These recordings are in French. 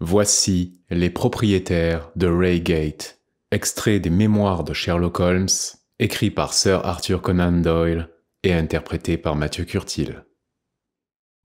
Voici les propriétaires de Raygate, extrait des mémoires de Sherlock Holmes, écrit par Sir Arthur Conan Doyle et interprété par Mathieu Curtil.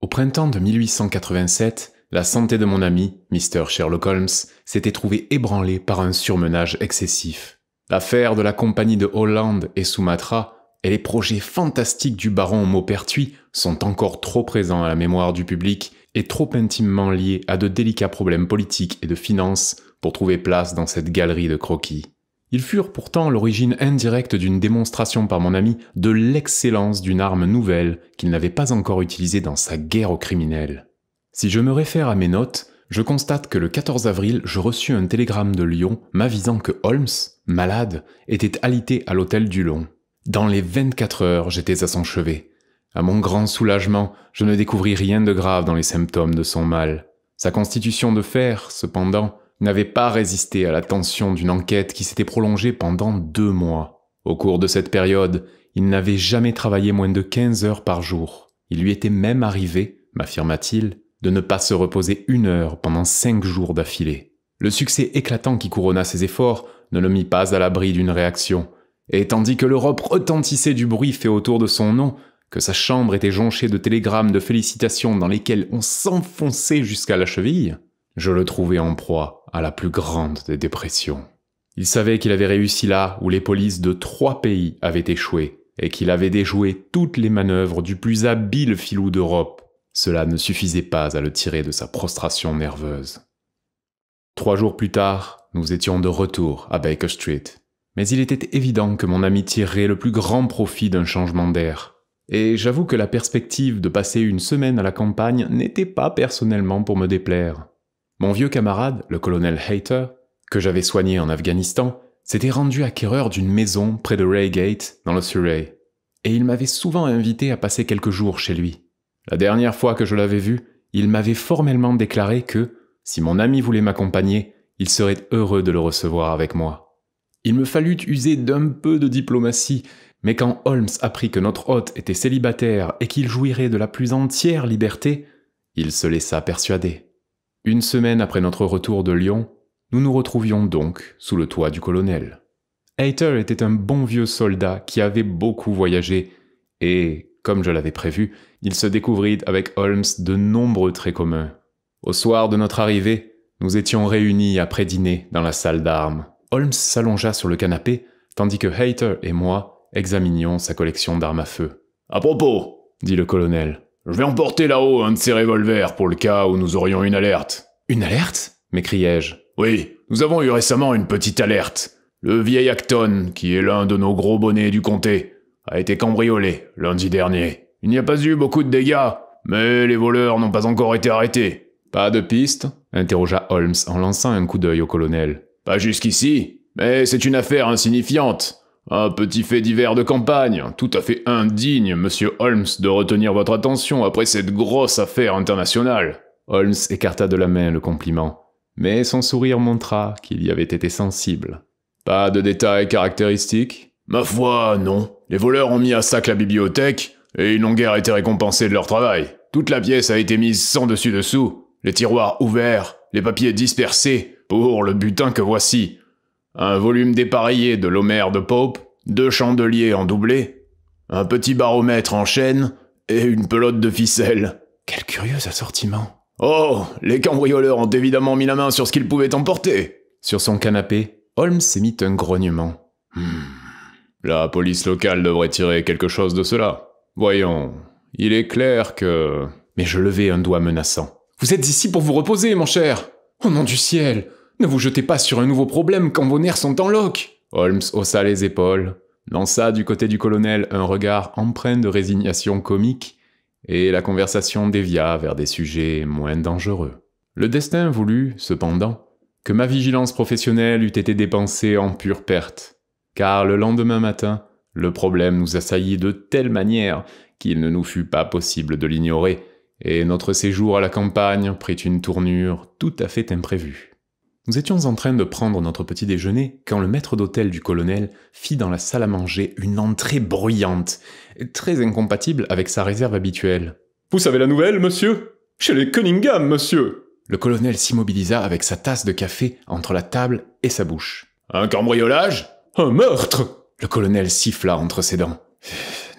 Au printemps de 1887, la santé de mon ami, Mr. Sherlock Holmes, s'était trouvée ébranlée par un surmenage excessif. L'affaire de la compagnie de Hollande et Sumatra et les projets fantastiques du baron Maupertuis sont encore trop présents à la mémoire du public et trop intimement lié à de délicats problèmes politiques et de finances pour trouver place dans cette galerie de croquis. Ils furent pourtant l'origine indirecte d'une démonstration par mon ami de l'excellence d'une arme nouvelle qu'il n'avait pas encore utilisée dans sa guerre aux criminels. Si je me réfère à mes notes, je constate que le 14 avril, je reçus un télégramme de Lyon m'avisant que Holmes, malade, était alité à l'hôtel du Long. Dans les 24 heures, j'étais à son chevet. À mon grand soulagement, je ne découvris rien de grave dans les symptômes de son mal. Sa constitution de fer, cependant, n'avait pas résisté à la tension d'une enquête qui s'était prolongée pendant deux mois. Au cours de cette période, il n'avait jamais travaillé moins de quinze heures par jour. Il lui était même arrivé, m'affirma-t-il, de ne pas se reposer une heure pendant cinq jours d'affilée. Le succès éclatant qui couronna ses efforts ne le mit pas à l'abri d'une réaction. Et tandis que l'Europe retentissait du bruit fait autour de son nom, que sa chambre était jonchée de télégrammes de félicitations dans lesquels on s'enfonçait jusqu'à la cheville, je le trouvais en proie à la plus grande des dépressions. Il savait qu'il avait réussi là où les polices de trois pays avaient échoué et qu'il avait déjoué toutes les manœuvres du plus habile filou d'Europe. Cela ne suffisait pas à le tirer de sa prostration nerveuse. Trois jours plus tard, nous étions de retour à Baker Street. Mais il était évident que mon ami tirait le plus grand profit d'un changement d'air. Et j'avoue que la perspective de passer une semaine à la campagne n'était pas personnellement pour me déplaire. Mon vieux camarade, le colonel Hayter, que j'avais soigné en Afghanistan, s'était rendu acquéreur d'une maison près de Raygate, dans le Surrey, et il m'avait souvent invité à passer quelques jours chez lui. La dernière fois que je l'avais vu, il m'avait formellement déclaré que, si mon ami voulait m'accompagner, il serait heureux de le recevoir avec moi. Il me fallut user d'un peu de diplomatie, mais quand Holmes apprit que notre hôte était célibataire et qu'il jouirait de la plus entière liberté, il se laissa persuader. Une semaine après notre retour de Lyon, nous nous retrouvions donc sous le toit du colonel. Hater était un bon vieux soldat qui avait beaucoup voyagé, et, comme je l'avais prévu, il se découvrit avec Holmes de nombreux traits communs. Au soir de notre arrivée, nous étions réunis après dîner dans la salle d'armes. Holmes s'allongea sur le canapé, tandis que Hater et moi examinions sa collection d'armes à feu. À propos, dit le colonel, je vais emporter là-haut un de ces revolvers pour le cas où nous aurions une alerte. Une alerte m'écriai-je. Oui, nous avons eu récemment une petite alerte. Le vieil Acton, qui est l'un de nos gros bonnets du comté, a été cambriolé lundi dernier. Il n'y a pas eu beaucoup de dégâts, mais les voleurs n'ont pas encore été arrêtés. Pas de piste interrogea Holmes en lançant un coup d'œil au colonel. Pas jusqu'ici, mais c'est une affaire insignifiante. Un ah, petit fait divers de campagne, tout à fait indigne, monsieur Holmes, de retenir votre attention après cette grosse affaire internationale. Holmes écarta de la main le compliment, mais son sourire montra qu'il y avait été sensible. Pas de détails caractéristiques Ma foi, non. Les voleurs ont mis à sac la bibliothèque, et ils n'ont guère été récompensés de leur travail. Toute la pièce a été mise sans dessus dessous, les tiroirs ouverts, les papiers dispersés, pour le butin que voici un volume dépareillé de l'Homère de Pope, deux chandeliers en doublé, un petit baromètre en chaîne et une pelote de ficelle. Quel curieux assortiment. Oh, les cambrioleurs ont évidemment mis la main sur ce qu'ils pouvaient emporter. Sur son canapé, Holmes émit un grognement. Hmm. La police locale devrait tirer quelque chose de cela. Voyons, il est clair que... Mais je levai un doigt menaçant. Vous êtes ici pour vous reposer, mon cher. Au nom du ciel, ne vous jetez pas sur un nouveau problème quand vos nerfs sont en loques !» Holmes haussa les épaules, lança du côté du colonel un regard empreint de résignation comique, et la conversation dévia vers des sujets moins dangereux. Le destin voulut, cependant, que ma vigilance professionnelle eût été dépensée en pure perte, car le lendemain matin, le problème nous assaillit de telle manière qu'il ne nous fut pas possible de l'ignorer, et notre séjour à la campagne prit une tournure tout à fait imprévue. Nous étions en train de prendre notre petit déjeuner quand le maître d'hôtel du colonel fit dans la salle à manger une entrée bruyante, très incompatible avec sa réserve habituelle. Vous savez la nouvelle, monsieur Chez les Cunningham, monsieur Le colonel s'immobilisa avec sa tasse de café entre la table et sa bouche. Un cambriolage Un meurtre Le colonel siffla entre ses dents.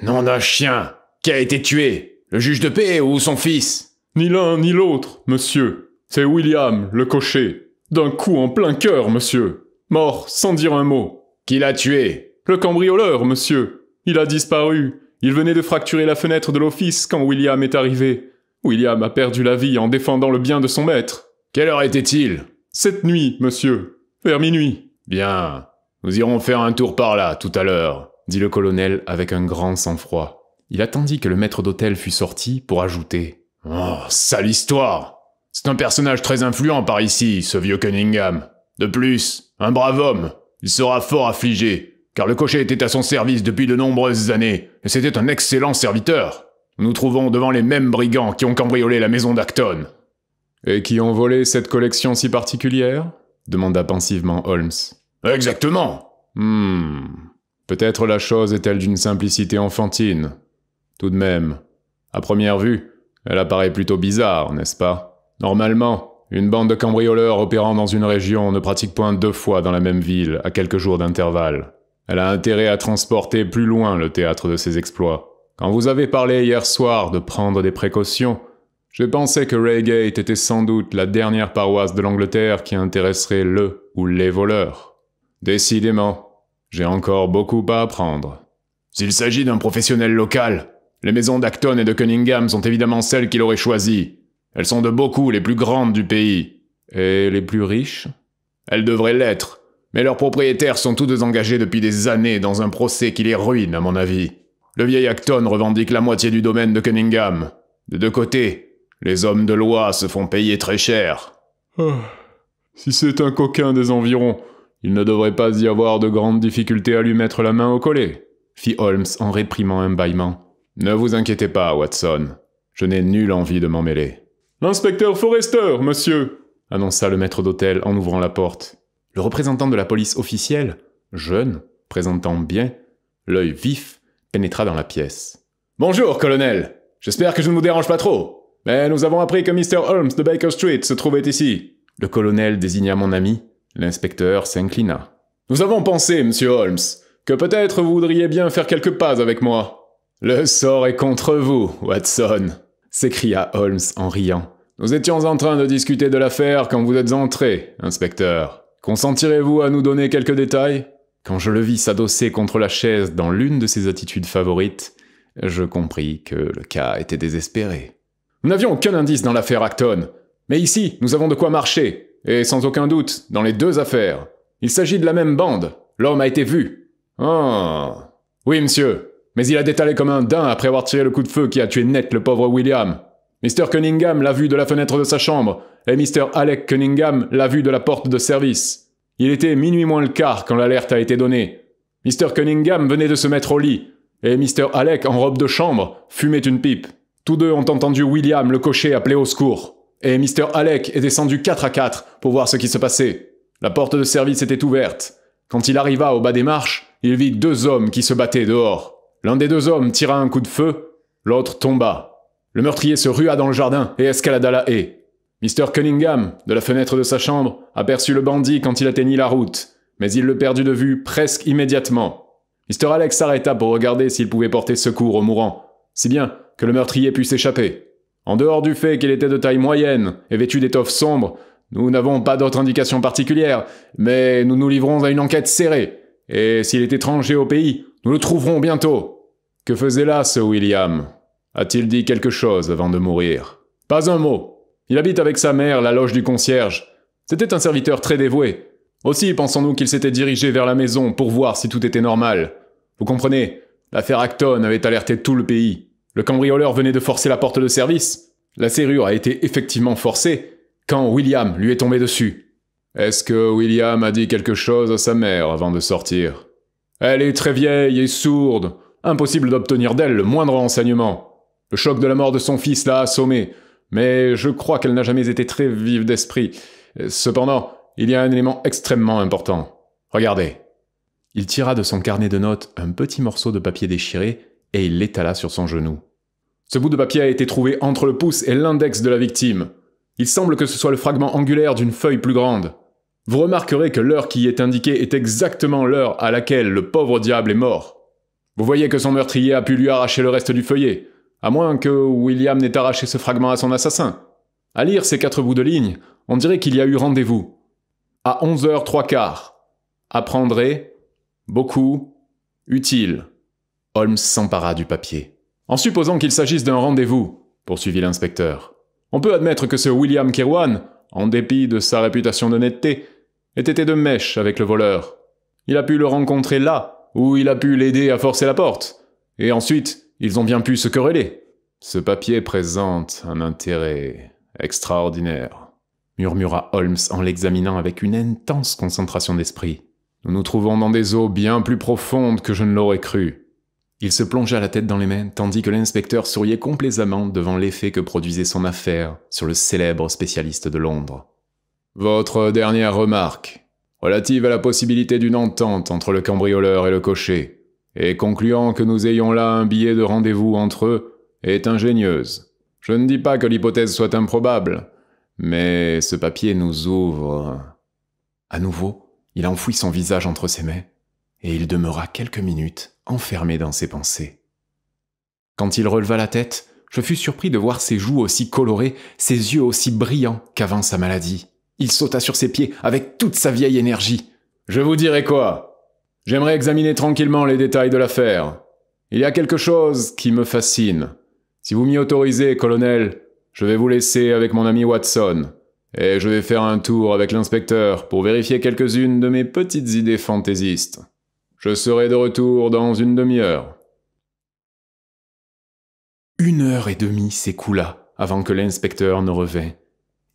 Nom d'un chien Qui a été tué Le juge de paix ou son fils Ni l'un ni l'autre, monsieur. C'est William, le cocher. D'un coup en plein cœur, monsieur. Mort, sans dire un mot. Qui l'a tué Le cambrioleur, monsieur. Il a disparu. Il venait de fracturer la fenêtre de l'office quand William est arrivé. William a perdu la vie en défendant le bien de son maître. Quelle heure était-il Cette nuit, monsieur. Vers minuit. Bien. Nous irons faire un tour par là, tout à l'heure, dit le colonel avec un grand sang-froid. Il attendit que le maître d'hôtel fût sorti pour ajouter. Oh, sale histoire c'est un personnage très influent par ici, ce vieux Cunningham. De plus, un brave homme. Il sera fort affligé, car le cocher était à son service depuis de nombreuses années, et c'était un excellent serviteur. Nous nous trouvons devant les mêmes brigands qui ont cambriolé la maison d'Acton. Et qui ont volé cette collection si particulière demanda pensivement Holmes. Exactement. Hmm. Peut-être la chose est-elle d'une simplicité enfantine. Tout de même, à première vue, elle apparaît plutôt bizarre, n'est-ce pas Normalement, une bande de cambrioleurs opérant dans une région ne pratique point deux fois dans la même ville, à quelques jours d'intervalle. Elle a intérêt à transporter plus loin le théâtre de ses exploits. Quand vous avez parlé hier soir de prendre des précautions, j'ai pensé que Raygate était sans doute la dernière paroisse de l'Angleterre qui intéresserait le ou les voleurs. Décidément, j'ai encore beaucoup à apprendre. S'il s'agit d'un professionnel local, les maisons d'Acton et de Cunningham sont évidemment celles qu'il aurait choisies. Elles sont de beaucoup les plus grandes du pays. Et les plus riches Elles devraient l'être. Mais leurs propriétaires sont tous deux engagés depuis des années dans un procès qui les ruine, à mon avis. Le vieil Acton revendique la moitié du domaine de Cunningham. De deux côtés, les hommes de loi se font payer très cher. Ah, si c'est un coquin des environs, il ne devrait pas y avoir de grandes difficultés à lui mettre la main au collet, fit Holmes en réprimant un bâillement. Ne vous inquiétez pas, Watson. Je n'ai nulle envie de m'en mêler. L'inspecteur Forrester, monsieur annonça le maître d'hôtel en ouvrant la porte. Le représentant de la police officielle, jeune, présentant bien, l'œil vif, pénétra dans la pièce. Bonjour, colonel J'espère que je ne vous dérange pas trop Mais nous avons appris que Mr. Holmes de Baker Street se trouvait ici. Le colonel désigna mon ami. L'inspecteur s'inclina. Nous avons pensé, monsieur Holmes, que peut-être vous voudriez bien faire quelques pas avec moi. Le sort est contre vous, Watson s'écria Holmes en riant. Nous étions en train de discuter de l'affaire quand vous êtes entré, inspecteur. Consentirez-vous à nous donner quelques détails Quand je le vis s'adosser contre la chaise dans l'une de ses attitudes favorites, je compris que le cas était désespéré. Nous n'avions aucun indice dans l'affaire Acton, mais ici, nous avons de quoi marcher, et sans aucun doute, dans les deux affaires. Il s'agit de la même bande. L'homme a été vu. Oh. Oui, monsieur. Mais il a détalé comme un daim après avoir tiré le coup de feu qui a tué net le pauvre William. Mr. Cunningham l'a vu de la fenêtre de sa chambre, et Mr. Alec Cunningham l'a vu de la porte de service. Il était minuit moins le quart quand l'alerte a été donnée. Mr. Cunningham venait de se mettre au lit, et Mr. Alec, en robe de chambre, fumait une pipe. Tous deux ont entendu William, le cocher, appeler au secours. Et Mr. Alec est descendu quatre à quatre pour voir ce qui se passait. La porte de service était ouverte. Quand il arriva au bas des marches, il vit deux hommes qui se battaient dehors. L'un des deux hommes tira un coup de feu, l'autre tomba. Le meurtrier se rua dans le jardin et escalada la haie. Mr. Cunningham, de la fenêtre de sa chambre, aperçut le bandit quand il atteignit la route, mais il le perdit de vue presque immédiatement. Mr. Alex s'arrêta pour regarder s'il pouvait porter secours au mourant, si bien que le meurtrier puisse s'échapper. En dehors du fait qu'il était de taille moyenne et vêtu d'étoffes sombres, nous n'avons pas d'autres indications particulières, mais nous nous livrons à une enquête serrée, et s'il est étranger au pays, nous le trouverons bientôt. Que faisait là ce William a-t-il dit quelque chose avant de mourir Pas un mot. Il habite avec sa mère la loge du concierge. C'était un serviteur très dévoué. Aussi pensons-nous qu'il s'était dirigé vers la maison pour voir si tout était normal. Vous comprenez, l'affaire Acton avait alerté tout le pays. Le cambrioleur venait de forcer la porte de service. La serrure a été effectivement forcée quand William lui est tombé dessus. Est-ce que William a dit quelque chose à sa mère avant de sortir Elle est très vieille et sourde. Impossible d'obtenir d'elle le moindre renseignement. Le choc de la mort de son fils l'a assommée, mais je crois qu'elle n'a jamais été très vive d'esprit. Cependant, il y a un élément extrêmement important. Regardez. Il tira de son carnet de notes un petit morceau de papier déchiré et il l'étala sur son genou. Ce bout de papier a été trouvé entre le pouce et l'index de la victime. Il semble que ce soit le fragment angulaire d'une feuille plus grande. Vous remarquerez que l'heure qui y est indiquée est exactement l'heure à laquelle le pauvre diable est mort. Vous voyez que son meurtrier a pu lui arracher le reste du feuillet. À moins que William n'ait arraché ce fragment à son assassin. À lire ces quatre bouts de ligne, on dirait qu'il y a eu rendez-vous. À 11h trois quarts. Apprendrez. Beaucoup. Utile. Holmes s'empara du papier. En supposant qu'il s'agisse d'un rendez-vous, poursuivit l'inspecteur, on peut admettre que ce William Kirwan, en dépit de sa réputation d'honnêteté, ait été de mèche avec le voleur. Il a pu le rencontrer là, où il a pu l'aider à forcer la porte, et ensuite ils ont bien pu se quereller. Ce papier présente un intérêt extraordinaire, murmura Holmes en l'examinant avec une intense concentration d'esprit. Nous nous trouvons dans des eaux bien plus profondes que je ne l'aurais cru. Il se plongea la tête dans les mains, tandis que l'inspecteur souriait complaisamment devant l'effet que produisait son affaire sur le célèbre spécialiste de Londres. Votre dernière remarque, relative à la possibilité d'une entente entre le cambrioleur et le cocher et concluant que nous ayons là un billet de rendez-vous entre eux, est ingénieuse. Je ne dis pas que l'hypothèse soit improbable, mais ce papier nous ouvre. À nouveau, il enfouit son visage entre ses mains, et il demeura quelques minutes enfermé dans ses pensées. Quand il releva la tête, je fus surpris de voir ses joues aussi colorées, ses yeux aussi brillants qu'avant sa maladie. Il sauta sur ses pieds avec toute sa vieille énergie. Je vous dirai quoi J'aimerais examiner tranquillement les détails de l'affaire. Il y a quelque chose qui me fascine. Si vous m'y autorisez, colonel, je vais vous laisser avec mon ami Watson, et je vais faire un tour avec l'inspecteur pour vérifier quelques-unes de mes petites idées fantaisistes. Je serai de retour dans une demi-heure. Une heure et demie s'écoula avant que l'inspecteur ne revînt.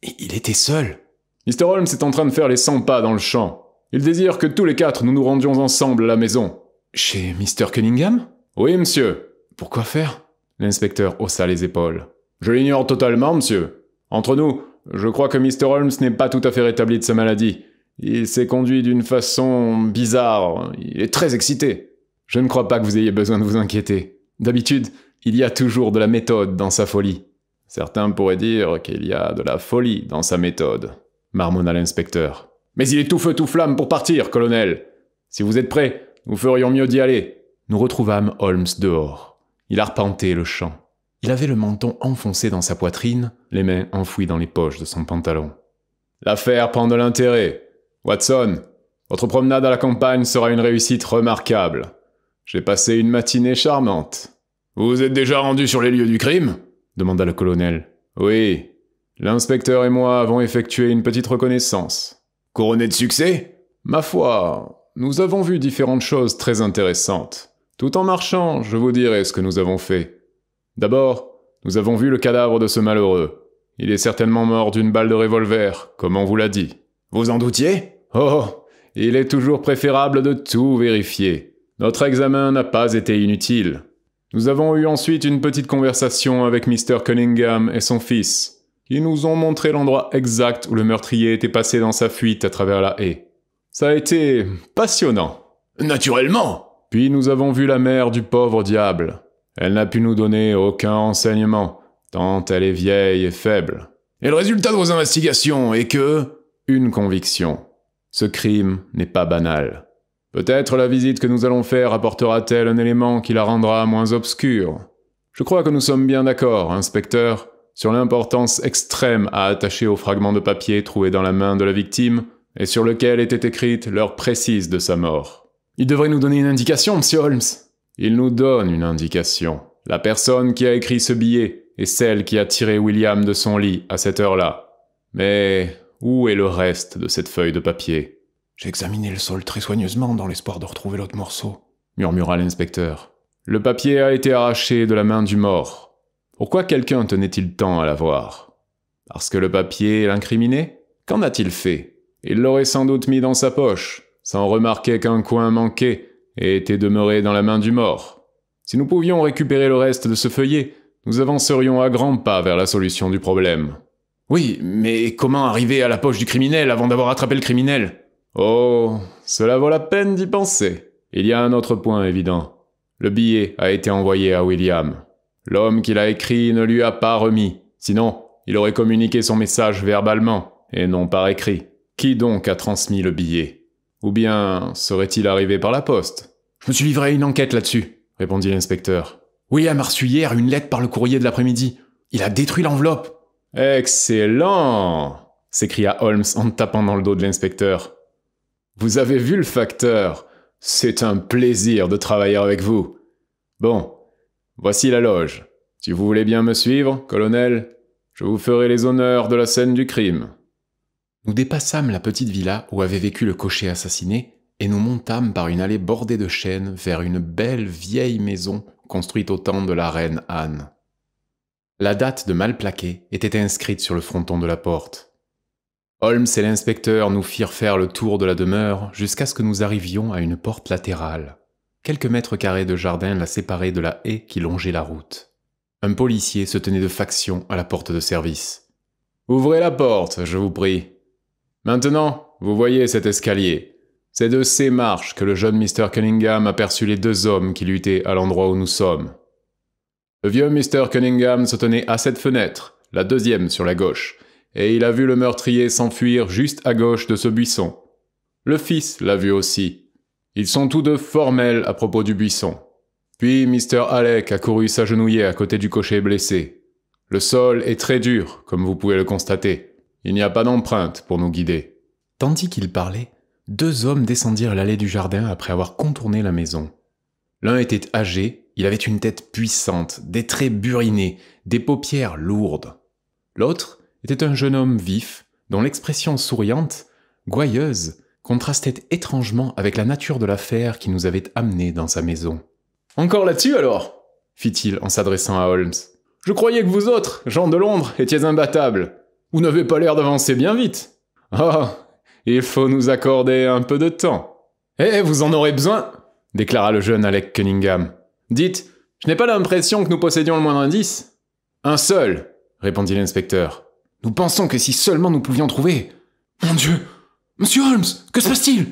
Il était seul. Mr. Holmes est en train de faire les cent pas dans le champ. Il désire que tous les quatre nous nous rendions ensemble à la maison. Chez Mr. Cunningham Oui, monsieur. Pourquoi faire L'inspecteur haussa les épaules. Je l'ignore totalement, monsieur. Entre nous, je crois que Mr. Holmes n'est pas tout à fait rétabli de sa maladie. Il s'est conduit d'une façon bizarre. Il est très excité. Je ne crois pas que vous ayez besoin de vous inquiéter. D'habitude, il y a toujours de la méthode dans sa folie. Certains pourraient dire qu'il y a de la folie dans sa méthode, marmonna l'inspecteur. Mais il est tout feu tout flamme pour partir, colonel. Si vous êtes prêt, nous ferions mieux d'y aller. Nous retrouvâmes Holmes dehors. Il arpentait le champ. Il avait le menton enfoncé dans sa poitrine, les mains enfouies dans les poches de son pantalon. L'affaire prend de l'intérêt. Watson, votre promenade à la campagne sera une réussite remarquable. J'ai passé une matinée charmante. Vous vous êtes déjà rendu sur les lieux du crime demanda le colonel. Oui. L'inspecteur et moi avons effectué une petite reconnaissance. Couronné de succès Ma foi, nous avons vu différentes choses très intéressantes. Tout en marchant, je vous dirai ce que nous avons fait. D'abord, nous avons vu le cadavre de ce malheureux. Il est certainement mort d'une balle de revolver, comme on vous l'a dit. Vous en doutiez Oh Il est toujours préférable de tout vérifier. Notre examen n'a pas été inutile. Nous avons eu ensuite une petite conversation avec Mr. Cunningham et son fils. Ils nous ont montré l'endroit exact où le meurtrier était passé dans sa fuite à travers la haie. Ça a été passionnant. Naturellement Puis nous avons vu la mère du pauvre diable. Elle n'a pu nous donner aucun enseignement, tant elle est vieille et faible. Et le résultat de vos investigations est que... Une conviction. Ce crime n'est pas banal. Peut-être la visite que nous allons faire apportera-t-elle un élément qui la rendra moins obscure. Je crois que nous sommes bien d'accord, inspecteur sur l'importance extrême à attacher au fragment de papier trouvé dans la main de la victime et sur lequel était écrite l'heure précise de sa mort. Il devrait nous donner une indication, monsieur Holmes. Il nous donne une indication. La personne qui a écrit ce billet est celle qui a tiré William de son lit à cette heure-là. Mais où est le reste de cette feuille de papier J'ai examiné le sol très soigneusement dans l'espoir de retrouver l'autre morceau, murmura l'inspecteur. Le papier a été arraché de la main du mort. Pourquoi quelqu'un tenait-il tant à la voir Parce que le papier l'incriminait Qu'en a-t-il fait Il l'aurait sans doute mis dans sa poche, sans remarquer qu'un coin manquait et était demeuré dans la main du mort. Si nous pouvions récupérer le reste de ce feuillet, nous avancerions à grands pas vers la solution du problème. Oui, mais comment arriver à la poche du criminel avant d'avoir attrapé le criminel Oh, cela vaut la peine d'y penser. Il y a un autre point évident. Le billet a été envoyé à William. L'homme qui l'a écrit ne lui a pas remis, sinon il aurait communiqué son message verbalement, et non par écrit. Qui donc a transmis le billet Ou bien serait-il arrivé par la poste Je me suis livré à une enquête là-dessus, répondit l'inspecteur. Oui, à reçu hier une lettre par le courrier de l'après-midi. Il a détruit l'enveloppe. Excellent s'écria Holmes en tapant dans le dos de l'inspecteur. Vous avez vu le facteur C'est un plaisir de travailler avec vous. Bon, Voici la loge. Si vous voulez bien me suivre, colonel, je vous ferai les honneurs de la scène du crime. Nous dépassâmes la petite villa où avait vécu le cocher assassiné et nous montâmes par une allée bordée de chênes vers une belle vieille maison construite au temps de la reine Anne. La date de mal plaqué était inscrite sur le fronton de la porte. Holmes et l'inspecteur nous firent faire le tour de la demeure jusqu'à ce que nous arrivions à une porte latérale. Quelques mètres carrés de jardin la séparaient de la haie qui longeait la route. Un policier se tenait de faction à la porte de service. Ouvrez la porte, je vous prie. Maintenant, vous voyez cet escalier. C'est de ces marches que le jeune Mr. Cunningham aperçut les deux hommes qui luttaient à l'endroit où nous sommes. Le vieux Mr. Cunningham se tenait à cette fenêtre, la deuxième sur la gauche, et il a vu le meurtrier s'enfuir juste à gauche de ce buisson. Le fils l'a vu aussi, ils sont tous deux formels à propos du buisson. Puis Mr. Alec a couru s'agenouiller à côté du cocher blessé. Le sol est très dur, comme vous pouvez le constater. Il n'y a pas d'empreinte pour nous guider. Tandis qu'il parlait, deux hommes descendirent l'allée du jardin après avoir contourné la maison. L'un était âgé, il avait une tête puissante, des traits burinés, des paupières lourdes. L'autre était un jeune homme vif, dont l'expression souriante, gouailleuse, contrastait étrangement avec la nature de l'affaire qui nous avait amenés dans sa maison. Encore là-dessus alors fit-il en s'adressant à Holmes. Je croyais que vous autres, gens de Londres, étiez imbattables. Vous n'avez pas l'air d'avancer bien vite. oh, il faut nous accorder un peu de temps. Eh, vous en aurez besoin déclara le jeune Alec Cunningham. Dites, je n'ai pas l'impression que nous possédions le moindre indice. Un seul, répondit l'inspecteur. Nous pensons que si seulement nous pouvions trouver. Mon Dieu, Monsieur Holmes, que se passe-t-il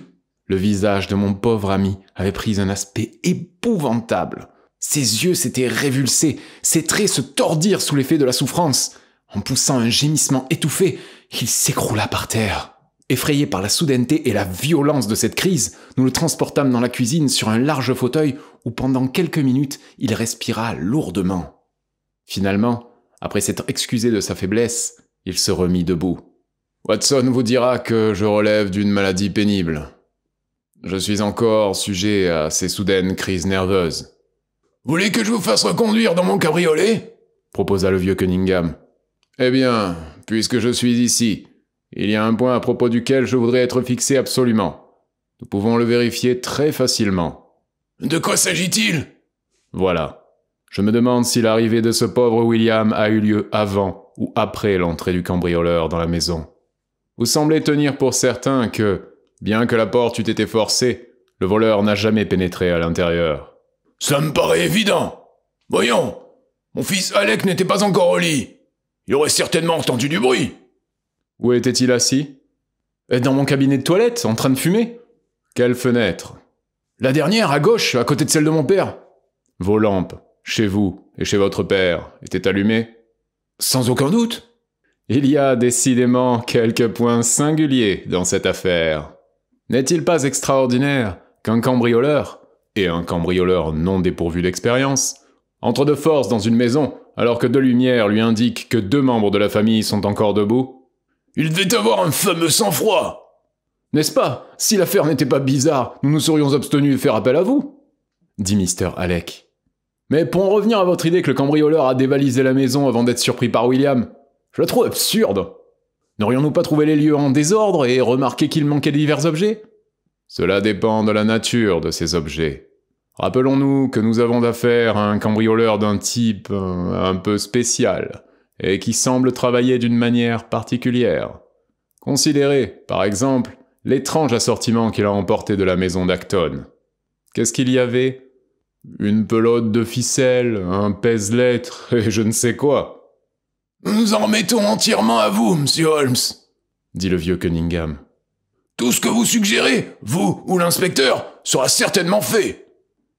Le visage de mon pauvre ami avait pris un aspect épouvantable. Ses yeux s'étaient révulsés, ses traits se tordirent sous l'effet de la souffrance. En poussant un gémissement étouffé, il s'écroula par terre. Effrayé par la soudaineté et la violence de cette crise, nous le transportâmes dans la cuisine sur un large fauteuil où pendant quelques minutes il respira lourdement. Finalement, après s'être excusé de sa faiblesse, il se remit debout. Watson vous dira que je relève d'une maladie pénible. Je suis encore sujet à ces soudaines crises nerveuses. Vous voulez que je vous fasse reconduire dans mon cabriolet proposa le vieux Cunningham. Eh bien, puisque je suis ici, il y a un point à propos duquel je voudrais être fixé absolument. Nous pouvons le vérifier très facilement. De quoi s'agit-il Voilà. Je me demande si l'arrivée de ce pauvre William a eu lieu avant ou après l'entrée du cambrioleur dans la maison. Vous semblez tenir pour certain que, bien que la porte eût été forcée, le voleur n'a jamais pénétré à l'intérieur. Ça me paraît évident. Voyons, mon fils Alec n'était pas encore au lit. Il aurait certainement entendu du bruit. Où était-il assis eh, Dans mon cabinet de toilette, en train de fumer. Quelle fenêtre La dernière, à gauche, à côté de celle de mon père. Vos lampes, chez vous et chez votre père, étaient allumées Sans aucun doute. Il y a décidément quelques points singuliers dans cette affaire. N'est-il pas extraordinaire qu'un cambrioleur, et un cambrioleur non dépourvu d'expérience, entre de force dans une maison alors que deux lumières lui indiquent que deux membres de la famille sont encore debout Il devait avoir un fameux sang-froid n'est-ce pas Si l'affaire n'était pas bizarre, nous nous serions abstenus de faire appel à vous dit Mr. Alec. Mais pour en revenir à votre idée que le cambrioleur a dévalisé la maison avant d'être surpris par William, je la trouve absurde. N'aurions-nous pas trouvé les lieux en désordre et remarqué qu'il manquait divers objets Cela dépend de la nature de ces objets. Rappelons-nous que nous avons d'affaire à un cambrioleur d'un type euh, un peu spécial, et qui semble travailler d'une manière particulière. Considérez, par exemple, l'étrange assortiment qu'il a emporté de la maison d'Acton. Qu'est-ce qu'il y avait Une pelote de ficelle, un pèse-lettre et je ne sais quoi. Nous en mettons entièrement à vous, monsieur Holmes, dit le vieux Cunningham. Tout ce que vous suggérez, vous ou l'inspecteur, sera certainement fait.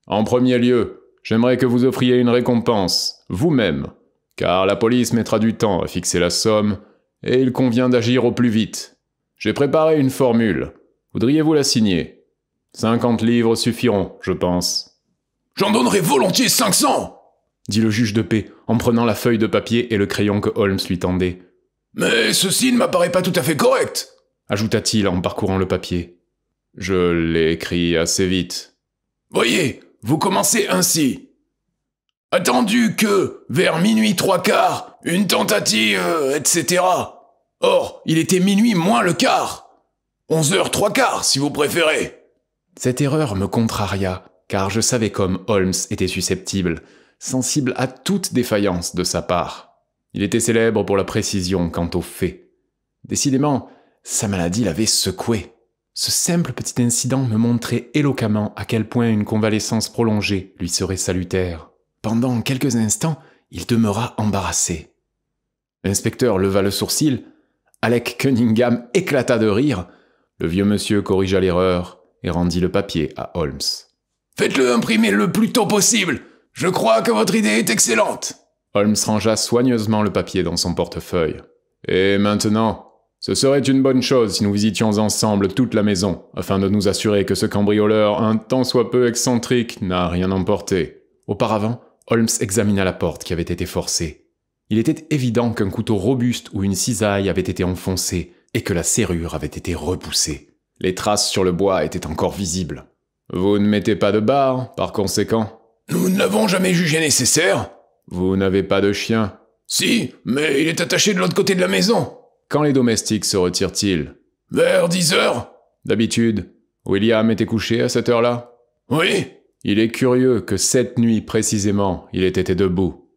En premier lieu, j'aimerais que vous offriez une récompense, vous-même, car la police mettra du temps à fixer la somme, et il convient d'agir au plus vite. J'ai préparé une formule. Voudriez-vous la signer Cinquante livres suffiront, je pense. J'en donnerai volontiers cinq cents dit le juge de paix, en prenant la feuille de papier et le crayon que Holmes lui tendait. Mais ceci ne m'apparaît pas tout à fait correct, ajouta-t-il en parcourant le papier. Je l'ai écrit assez vite. Voyez, vous commencez ainsi. Attendu que, vers minuit trois quarts, une tentative, euh, etc. Or, il était minuit moins le quart. Onze heures trois quarts, si vous préférez. Cette erreur me contraria, car je savais comme Holmes était susceptible sensible à toute défaillance de sa part. Il était célèbre pour la précision quant aux faits. Décidément, sa maladie l'avait secoué. Ce simple petit incident me montrait éloquemment à quel point une convalescence prolongée lui serait salutaire. Pendant quelques instants, il demeura embarrassé. L'inspecteur leva le sourcil, Alec Cunningham éclata de rire, le vieux monsieur corrigea l'erreur et rendit le papier à Holmes. Faites-le imprimer le plus tôt possible. Je crois que votre idée est excellente. Holmes rangea soigneusement le papier dans son portefeuille. Et maintenant, ce serait une bonne chose si nous visitions ensemble toute la maison, afin de nous assurer que ce cambrioleur, un tant soit peu excentrique, n'a rien emporté. Auparavant, Holmes examina la porte qui avait été forcée. Il était évident qu'un couteau robuste ou une cisaille avait été enfoncé et que la serrure avait été repoussée. Les traces sur le bois étaient encore visibles. Vous ne mettez pas de barre, par conséquent nous ne l'avons jamais jugé nécessaire. Vous n'avez pas de chien Si, mais il est attaché de l'autre côté de la maison. Quand les domestiques se retirent-ils Vers 10 heures. D'habitude, William était couché à cette heure-là Oui. Il est curieux que cette nuit précisément, il ait été debout.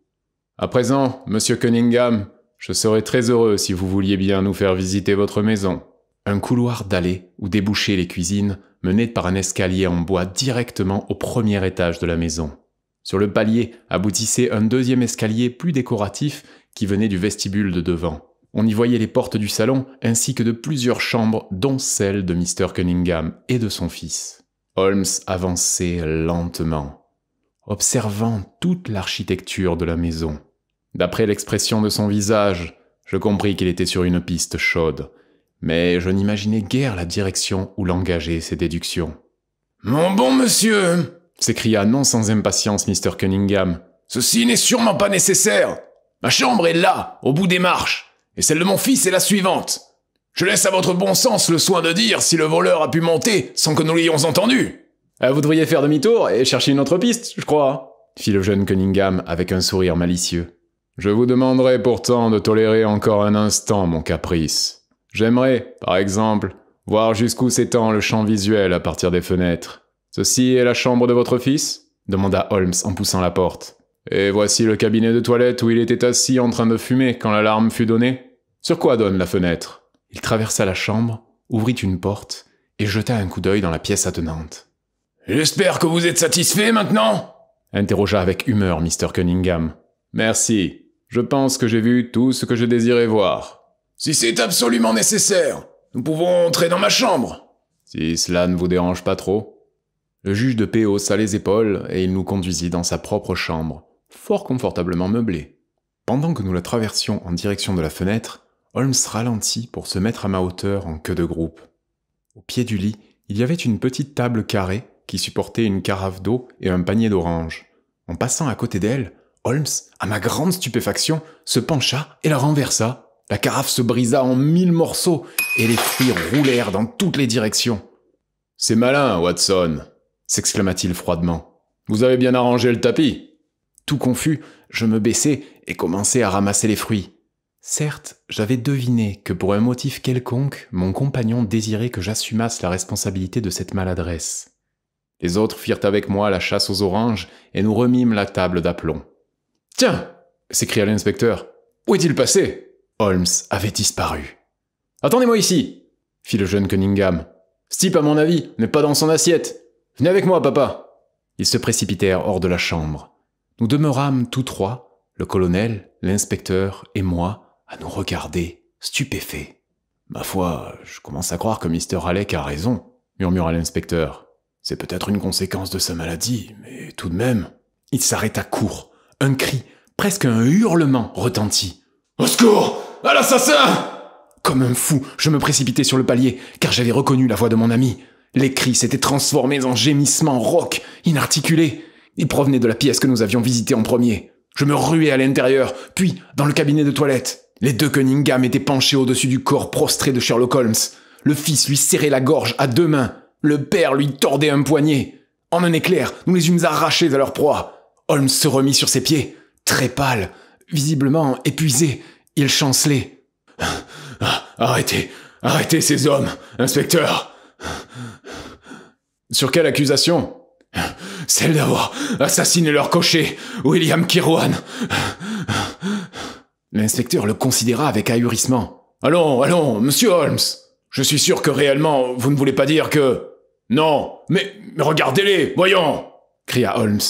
À présent, monsieur Cunningham, je serais très heureux si vous vouliez bien nous faire visiter votre maison. Un couloir d'allée où débouchaient les cuisines menait par un escalier en bois directement au premier étage de la maison. Sur le palier aboutissait un deuxième escalier plus décoratif qui venait du vestibule de devant. On y voyait les portes du salon ainsi que de plusieurs chambres, dont celle de Mr. Cunningham et de son fils. Holmes avançait lentement, observant toute l'architecture de la maison. D'après l'expression de son visage, je compris qu'il était sur une piste chaude, mais je n'imaginais guère la direction où l'engageaient ses déductions. Mon bon monsieur, s'écria non sans impatience Mr. Cunningham. Ceci n'est sûrement pas nécessaire. Ma chambre est là, au bout des marches, et celle de mon fils est la suivante. Je laisse à votre bon sens le soin de dire si le voleur a pu monter sans que nous l'ayons entendu. Ah, vous devriez faire demi-tour et chercher une autre piste, je crois, fit le jeune Cunningham avec un sourire malicieux. Je vous demanderai pourtant de tolérer encore un instant mon caprice. J'aimerais, par exemple, voir jusqu'où s'étend le champ visuel à partir des fenêtres. Ceci est la chambre de votre fils demanda Holmes en poussant la porte. Et voici le cabinet de toilette où il était assis en train de fumer quand l'alarme fut donnée. Sur quoi donne la fenêtre Il traversa la chambre, ouvrit une porte et jeta un coup d'œil dans la pièce attenante. J'espère que vous êtes satisfait maintenant interrogea avec humeur Mr. Cunningham. Merci. Je pense que j'ai vu tout ce que je désirais voir. Si c'est absolument nécessaire, nous pouvons entrer dans ma chambre. Si cela ne vous dérange pas trop. Le juge de paix haussa les épaules et il nous conduisit dans sa propre chambre, fort confortablement meublée. Pendant que nous la traversions en direction de la fenêtre, Holmes ralentit pour se mettre à ma hauteur en queue de groupe. Au pied du lit, il y avait une petite table carrée qui supportait une carafe d'eau et un panier d'oranges. En passant à côté d'elle, Holmes, à ma grande stupéfaction, se pencha et la renversa. La carafe se brisa en mille morceaux et les fruits roulèrent dans toutes les directions. C'est malin, Watson, s'exclama-t-il froidement. Vous avez bien arrangé le tapis. Tout confus, je me baissai et commençai à ramasser les fruits. Certes, j'avais deviné que pour un motif quelconque, mon compagnon désirait que j'assumasse la responsabilité de cette maladresse. Les autres firent avec moi la chasse aux oranges et nous remîmes la table d'aplomb. Tiens s'écria l'inspecteur. Où est-il passé Holmes avait disparu. Attendez-moi ici fit le jeune Cunningham. Steep, à mon avis, n'est pas dans son assiette. Venez avec moi, papa Ils se précipitèrent hors de la chambre. Nous demeurâmes tous trois, le colonel, l'inspecteur et moi, à nous regarder, stupéfaits. Ma foi, je commence à croire que Mr. Alec a raison, murmura l'inspecteur. C'est peut-être une conséquence de sa maladie, mais tout de même. Il s'arrêta court. Un cri, presque un hurlement, retentit. Au secours À l'assassin Comme un fou, je me précipitai sur le palier, car j'avais reconnu la voix de mon ami. Les cris s'étaient transformés en gémissements rauques, inarticulés. Ils provenaient de la pièce que nous avions visitée en premier. Je me ruais à l'intérieur, puis dans le cabinet de toilette. Les deux Cunningham étaient penchés au-dessus du corps prostré de Sherlock Holmes. Le fils lui serrait la gorge à deux mains. Le père lui tordait un poignet. En un éclair, nous les eûmes arrachés à leur proie. Holmes se remit sur ses pieds, très pâle, visiblement épuisé. Il chancelait. Ah, arrêtez, arrêtez ces hommes, inspecteur, sur quelle accusation Celle d'avoir assassiné leur cocher, William Kirwan. L'inspecteur le considéra avec ahurissement. Allons, allons, monsieur Holmes. Je suis sûr que réellement, vous ne voulez pas dire que... Non, mais, regardez-les, voyons cria Holmes.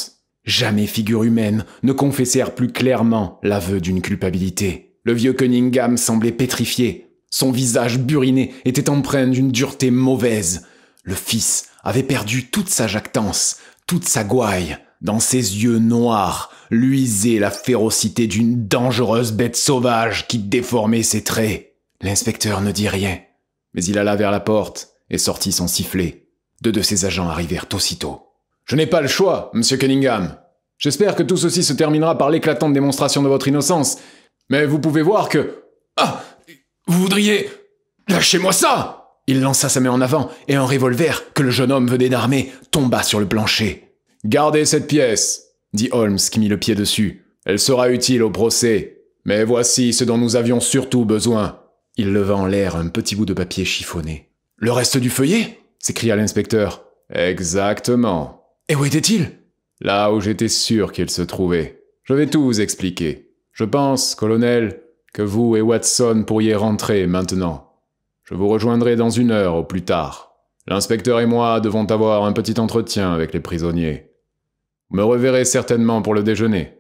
Jamais figure humaine ne confessèrent plus clairement l'aveu d'une culpabilité. Le vieux Cunningham semblait pétrifié, son visage buriné était empreint d'une dureté mauvaise. Le fils avait perdu toute sa jactance, toute sa gouaille. Dans ses yeux noirs luisait la férocité d'une dangereuse bête sauvage qui déformait ses traits. L'inspecteur ne dit rien, mais il alla vers la porte et sortit son sifflet. Deux de ses agents arrivèrent aussitôt. Je n'ai pas le choix, monsieur Cunningham. J'espère que tout ceci se terminera par l'éclatante démonstration de votre innocence. Mais vous pouvez voir que... Ah vous voudriez... Lâchez-moi ça Il lança sa main en avant, et un revolver que le jeune homme venait d'armer tomba sur le plancher. Gardez cette pièce, dit Holmes qui mit le pied dessus. Elle sera utile au procès. Mais voici ce dont nous avions surtout besoin. Il leva en l'air un petit bout de papier chiffonné. Le reste du feuillet s'écria l'inspecteur. Exactement. Et où était-il Là où j'étais sûr qu'il se trouvait. Je vais tout vous expliquer. Je pense, colonel, que vous et Watson pourriez rentrer maintenant. Je vous rejoindrai dans une heure au plus tard. L'inspecteur et moi devons avoir un petit entretien avec les prisonniers. Vous me reverrez certainement pour le déjeuner.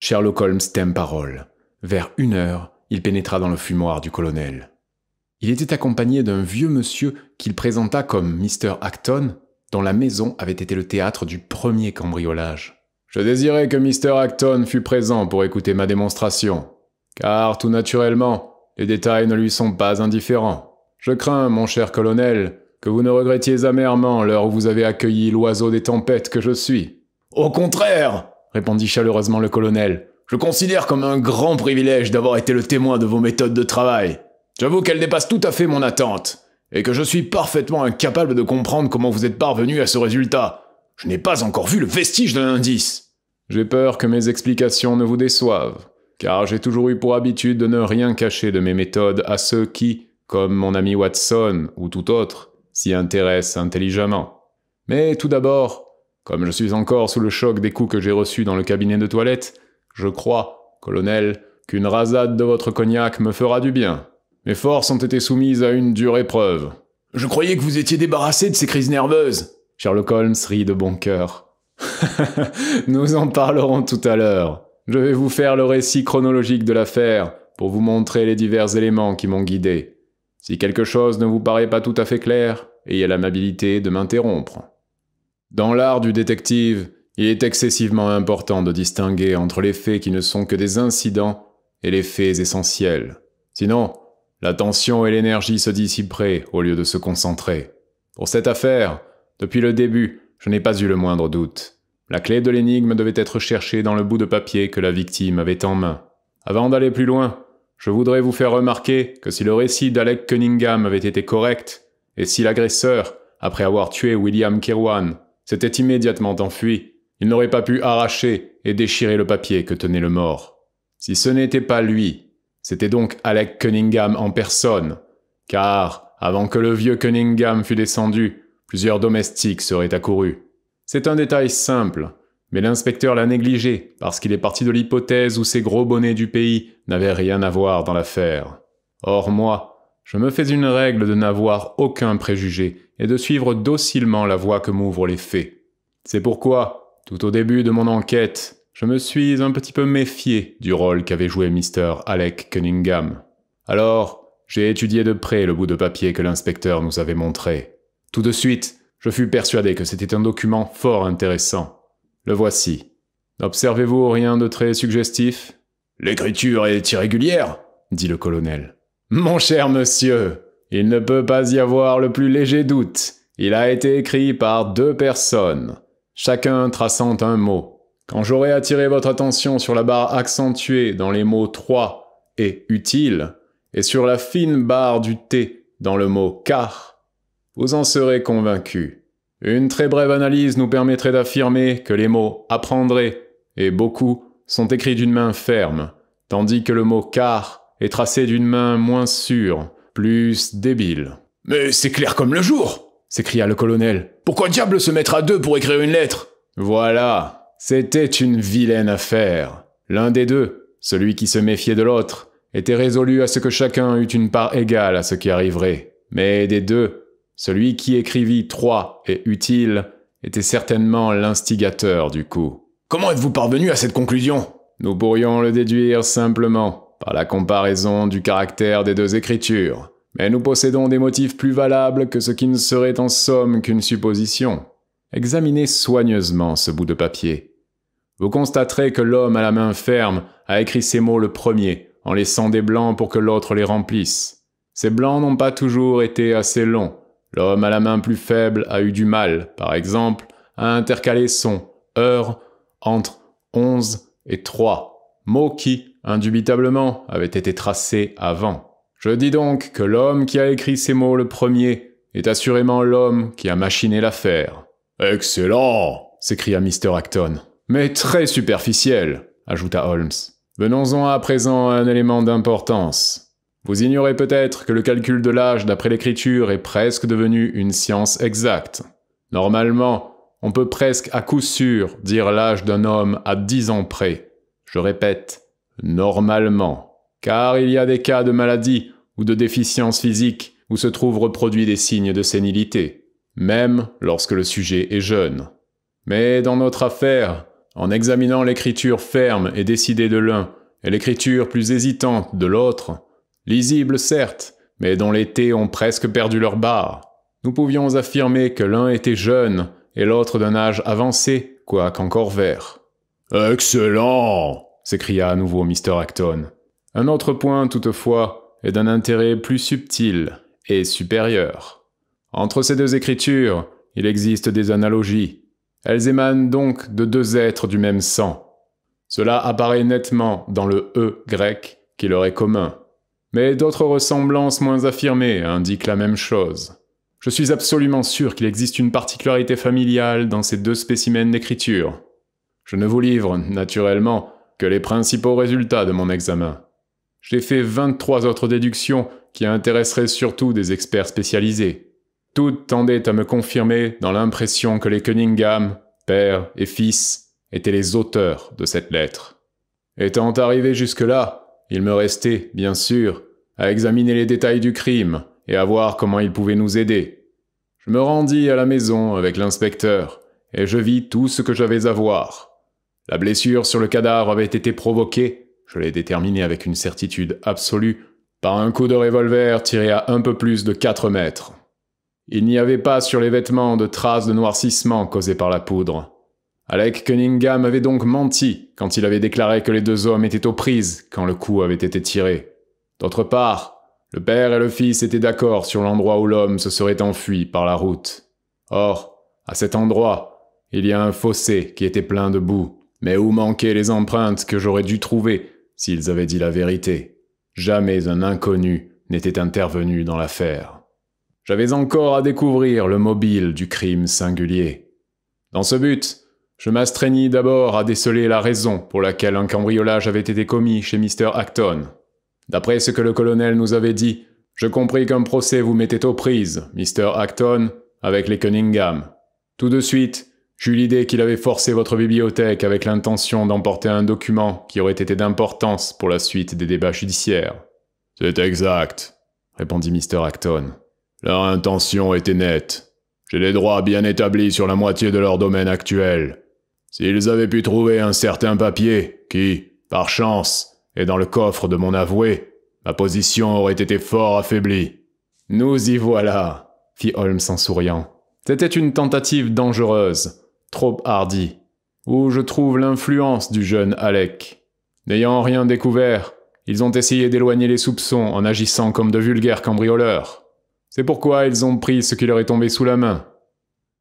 Sherlock Holmes tint parole. Vers une heure, il pénétra dans le fumoir du colonel. Il était accompagné d'un vieux monsieur qu'il présenta comme Mr. Acton, dont la maison avait été le théâtre du premier cambriolage. Je désirais que Mr. Acton fût présent pour écouter ma démonstration, car tout naturellement, les détails ne lui sont pas indifférents. Je crains, mon cher colonel, que vous ne regrettiez amèrement l'heure où vous avez accueilli l'oiseau des tempêtes que je suis. Au contraire, répondit chaleureusement le colonel, je considère comme un grand privilège d'avoir été le témoin de vos méthodes de travail. J'avoue qu'elles dépassent tout à fait mon attente, et que je suis parfaitement incapable de comprendre comment vous êtes parvenu à ce résultat. Je n'ai pas encore vu le vestige d'un indice. J'ai peur que mes explications ne vous déçoivent, car j'ai toujours eu pour habitude de ne rien cacher de mes méthodes à ceux qui, comme mon ami Watson ou tout autre, s'y intéressent intelligemment. Mais tout d'abord, comme je suis encore sous le choc des coups que j'ai reçus dans le cabinet de toilette, je crois, colonel, qu'une rasade de votre cognac me fera du bien. Mes forces ont été soumises à une dure épreuve. Je croyais que vous étiez débarrassé de ces crises nerveuses. Sherlock Holmes rit de bon cœur. Nous en parlerons tout à l'heure. Je vais vous faire le récit chronologique de l'affaire pour vous montrer les divers éléments qui m'ont guidé. Si quelque chose ne vous paraît pas tout à fait clair, ayez l'amabilité de m'interrompre. Dans l'art du détective, il est excessivement important de distinguer entre les faits qui ne sont que des incidents et les faits essentiels. Sinon, la tension et l'énergie se dissiperaient au lieu de se concentrer. Pour cette affaire, depuis le début, je n'ai pas eu le moindre doute. La clé de l'énigme devait être cherchée dans le bout de papier que la victime avait en main. Avant d'aller plus loin, je voudrais vous faire remarquer que si le récit d'Alec Cunningham avait été correct, et si l'agresseur, après avoir tué William Kirwan, s'était immédiatement enfui, il n'aurait pas pu arracher et déchirer le papier que tenait le mort. Si ce n'était pas lui, c'était donc Alec Cunningham en personne, car, avant que le vieux Cunningham fût descendu, Plusieurs domestiques seraient accourus. C'est un détail simple, mais l'inspecteur l'a négligé parce qu'il est parti de l'hypothèse où ces gros bonnets du pays n'avaient rien à voir dans l'affaire. Or moi, je me fais une règle de n'avoir aucun préjugé et de suivre docilement la voie que m'ouvrent les faits. C'est pourquoi, tout au début de mon enquête, je me suis un petit peu méfié du rôle qu'avait joué Mr. Alec Cunningham. Alors, j'ai étudié de près le bout de papier que l'inspecteur nous avait montré. Tout de suite, je fus persuadé que c'était un document fort intéressant. Le voici. N'observez-vous rien de très suggestif L'écriture est irrégulière, dit le colonel. Mon cher monsieur, il ne peut pas y avoir le plus léger doute. Il a été écrit par deux personnes, chacun traçant un mot. Quand j'aurai attiré votre attention sur la barre accentuée dans les mots trois » et utile, et sur la fine barre du T dans le mot car, vous en serez convaincu. Une très brève analyse nous permettrait d'affirmer que les mots apprendrez et beaucoup sont écrits d'une main ferme, tandis que le mot car est tracé d'une main moins sûre, plus débile. Mais c'est clair comme le jour s'écria le colonel. Pourquoi diable se mettre à deux pour écrire une lettre Voilà, c'était une vilaine affaire. L'un des deux, celui qui se méfiait de l'autre, était résolu à ce que chacun eût une part égale à ce qui arriverait. Mais des deux, celui qui écrivit Trois et Utile était certainement l'instigateur du coup. Comment êtes-vous parvenu à cette conclusion Nous pourrions le déduire simplement par la comparaison du caractère des deux écritures, mais nous possédons des motifs plus valables que ce qui ne serait en somme qu'une supposition. Examinez soigneusement ce bout de papier. Vous constaterez que l'homme à la main ferme a écrit ces mots le premier, en laissant des blancs pour que l'autre les remplisse. Ces blancs n'ont pas toujours été assez longs, L'homme à la main plus faible a eu du mal, par exemple, à intercaler son heure entre 11 et 3, mots qui, indubitablement, avaient été tracés avant. Je dis donc que l'homme qui a écrit ces mots le premier est assurément l'homme qui a machiné l'affaire. Excellent s'écria Mr. Acton. Mais très superficiel, ajouta Holmes. Venons-en à présent à un élément d'importance. Vous ignorez peut-être que le calcul de l'âge d'après l'écriture est presque devenu une science exacte. Normalement, on peut presque à coup sûr dire l'âge d'un homme à 10 ans près. Je répète, normalement, car il y a des cas de maladie ou de déficience physique où se trouvent reproduits des signes de sénilité, même lorsque le sujet est jeune. Mais dans notre affaire, en examinant l'écriture ferme et décidée de l'un, et l'écriture plus hésitante de l'autre, lisibles certes, mais dont les thés ont presque perdu leur barre. Nous pouvions affirmer que l'un était jeune et l'autre d'un âge avancé, quoique encore vert. Excellent s'écria à nouveau Mr. Acton. Un autre point, toutefois, est d'un intérêt plus subtil et supérieur. Entre ces deux écritures, il existe des analogies. Elles émanent donc de deux êtres du même sang. Cela apparaît nettement dans le E grec qui leur est commun. Mais d'autres ressemblances moins affirmées indiquent la même chose. Je suis absolument sûr qu'il existe une particularité familiale dans ces deux spécimens d'écriture. Je ne vous livre, naturellement, que les principaux résultats de mon examen. J'ai fait 23 autres déductions qui intéresseraient surtout des experts spécialisés. Toutes tendaient à me confirmer dans l'impression que les Cunningham, père et fils, étaient les auteurs de cette lettre. Étant arrivé jusque-là, il me restait, bien sûr, à examiner les détails du crime et à voir comment il pouvait nous aider. Je me rendis à la maison avec l'inspecteur et je vis tout ce que j'avais à voir. La blessure sur le cadavre avait été provoquée, je l'ai déterminé avec une certitude absolue, par un coup de revolver tiré à un peu plus de 4 mètres. Il n'y avait pas sur les vêtements de traces de noircissement causées par la poudre. Alec Cunningham avait donc menti quand il avait déclaré que les deux hommes étaient aux prises quand le coup avait été tiré. D'autre part, le père et le fils étaient d'accord sur l'endroit où l'homme se serait enfui par la route. Or, à cet endroit, il y a un fossé qui était plein de boue, mais où manquaient les empreintes que j'aurais dû trouver s'ils avaient dit la vérité. Jamais un inconnu n'était intervenu dans l'affaire. J'avais encore à découvrir le mobile du crime singulier. Dans ce but, je m'astreignis d'abord à déceler la raison pour laquelle un cambriolage avait été commis chez Mr. Acton. D'après ce que le colonel nous avait dit, je compris qu'un procès vous mettait aux prises, Mr. Acton, avec les Cunningham. Tout de suite, j'eus l'idée qu'il avait forcé votre bibliothèque avec l'intention d'emporter un document qui aurait été d'importance pour la suite des débats judiciaires. C'est exact, répondit Mr. Acton. Leur intention était nette. J'ai les droits bien établis sur la moitié de leur domaine actuel. S'ils avaient pu trouver un certain papier qui, par chance, est dans le coffre de mon avoué, ma position aurait été fort affaiblie. Nous y voilà, fit Holmes en souriant. C'était une tentative dangereuse, trop hardie, où je trouve l'influence du jeune Alec. N'ayant rien découvert, ils ont essayé d'éloigner les soupçons en agissant comme de vulgaires cambrioleurs. C'est pourquoi ils ont pris ce qui leur est tombé sous la main.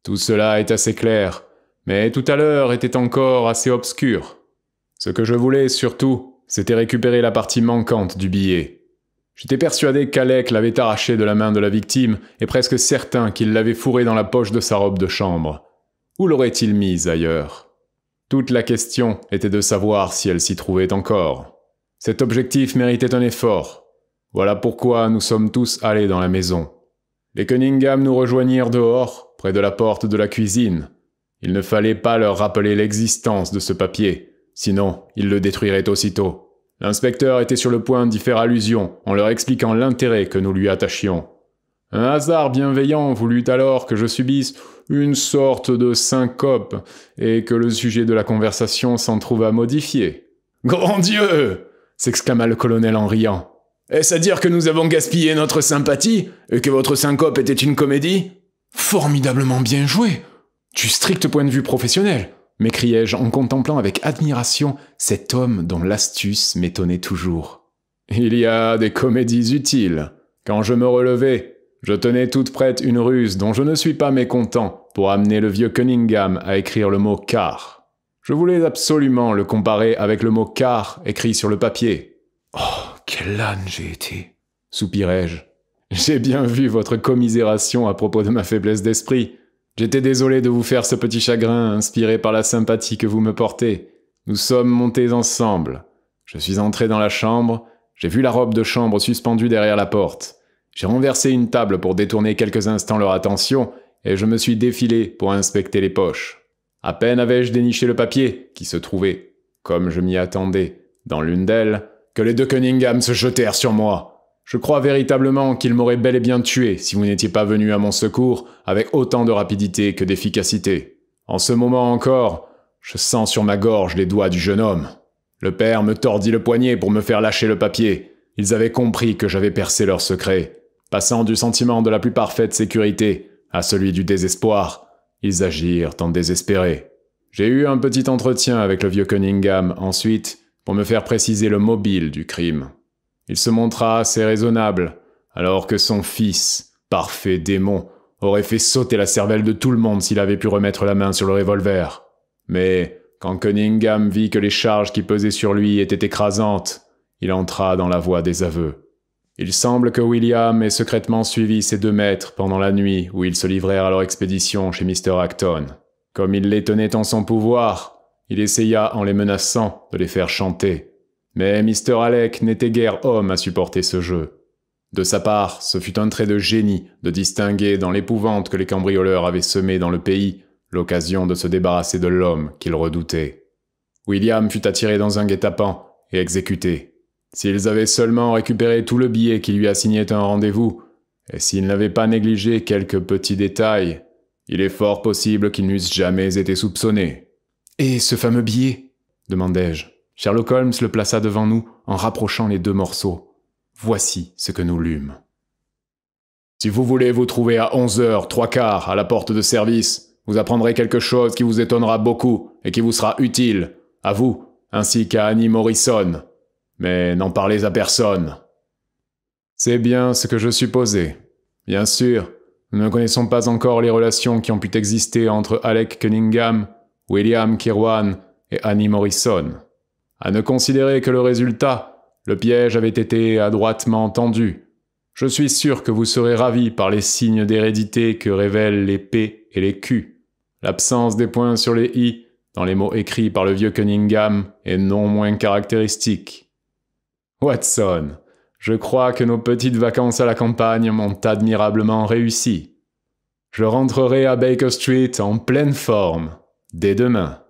Tout cela est assez clair, mais tout à l'heure était encore assez obscur. Ce que je voulais surtout, c'était récupérer la partie manquante du billet. J'étais persuadé qu'Alec l'avait arraché de la main de la victime et presque certain qu'il l'avait fourré dans la poche de sa robe de chambre. Où l'aurait-il mise ailleurs Toute la question était de savoir si elle s'y trouvait encore. Cet objectif méritait un effort. Voilà pourquoi nous sommes tous allés dans la maison. Les Cunningham nous rejoignirent dehors, près de la porte de la cuisine, il ne fallait pas leur rappeler l'existence de ce papier, sinon ils le détruiraient aussitôt. L'inspecteur était sur le point d'y faire allusion en leur expliquant l'intérêt que nous lui attachions. Un hasard bienveillant voulut alors que je subisse une sorte de syncope et que le sujet de la conversation s'en trouva modifié. Grand Dieu s'exclama le colonel en riant. Est-ce à dire que nous avons gaspillé notre sympathie et que votre syncope était une comédie Formidablement bien joué du strict point de vue professionnel, m'écriai-je en contemplant avec admiration cet homme dont l'astuce m'étonnait toujours. Il y a des comédies utiles. Quand je me relevais, je tenais toute prête une ruse dont je ne suis pas mécontent pour amener le vieux Cunningham à écrire le mot car. Je voulais absolument le comparer avec le mot car écrit sur le papier. Oh, quel âne j'ai été soupirai-je. J'ai bien vu votre commisération à propos de ma faiblesse d'esprit. J'étais désolé de vous faire ce petit chagrin inspiré par la sympathie que vous me portez. Nous sommes montés ensemble. Je suis entré dans la chambre, j'ai vu la robe de chambre suspendue derrière la porte. J'ai renversé une table pour détourner quelques instants leur attention, et je me suis défilé pour inspecter les poches. À peine avais-je déniché le papier, qui se trouvait, comme je m'y attendais, dans l'une d'elles, que les deux Cunningham se jetèrent sur moi. Je crois véritablement qu'il m'aurait bel et bien tué si vous n'étiez pas venu à mon secours avec autant de rapidité que d'efficacité. En ce moment encore, je sens sur ma gorge les doigts du jeune homme. Le père me tordit le poignet pour me faire lâcher le papier. Ils avaient compris que j'avais percé leur secret. Passant du sentiment de la plus parfaite sécurité à celui du désespoir, ils agirent en désespéré. J'ai eu un petit entretien avec le vieux Cunningham ensuite pour me faire préciser le mobile du crime. Il se montra assez raisonnable, alors que son fils, parfait démon, aurait fait sauter la cervelle de tout le monde s'il avait pu remettre la main sur le revolver. Mais quand Cunningham vit que les charges qui pesaient sur lui étaient écrasantes, il entra dans la voie des aveux. Il semble que William ait secrètement suivi ses deux maîtres pendant la nuit où ils se livrèrent à leur expédition chez Mr. Acton. Comme il les tenait en son pouvoir, il essaya, en les menaçant, de les faire chanter. Mais Mr. Alec n'était guère homme à supporter ce jeu. De sa part, ce fut un trait de génie de distinguer dans l'épouvante que les cambrioleurs avaient semée dans le pays l'occasion de se débarrasser de l'homme qu'ils redoutaient. William fut attiré dans un guet-apens et exécuté. S'ils avaient seulement récupéré tout le billet qui lui assignait un rendez-vous, et s'ils n'avaient pas négligé quelques petits détails, il est fort possible qu'ils n'eussent jamais été soupçonnés. Et ce fameux billet demandai-je. Sherlock Holmes le plaça devant nous en rapprochant les deux morceaux. Voici ce que nous lûmes. Si vous voulez vous trouver à 11 heures, trois quarts, à la porte de service, vous apprendrez quelque chose qui vous étonnera beaucoup et qui vous sera utile, à vous, ainsi qu'à Annie Morrison. Mais n'en parlez à personne. C'est bien ce que je supposais. Bien sûr, nous ne connaissons pas encore les relations qui ont pu exister entre Alec Cunningham, William Kirwan et Annie Morrison à ne considérer que le résultat. Le piège avait été adroitement tendu. Je suis sûr que vous serez ravi par les signes d'hérédité que révèlent les P et les Q. L'absence des points sur les I dans les mots écrits par le vieux Cunningham est non moins caractéristique. Watson, je crois que nos petites vacances à la campagne m'ont admirablement réussi. Je rentrerai à Baker Street en pleine forme, dès demain.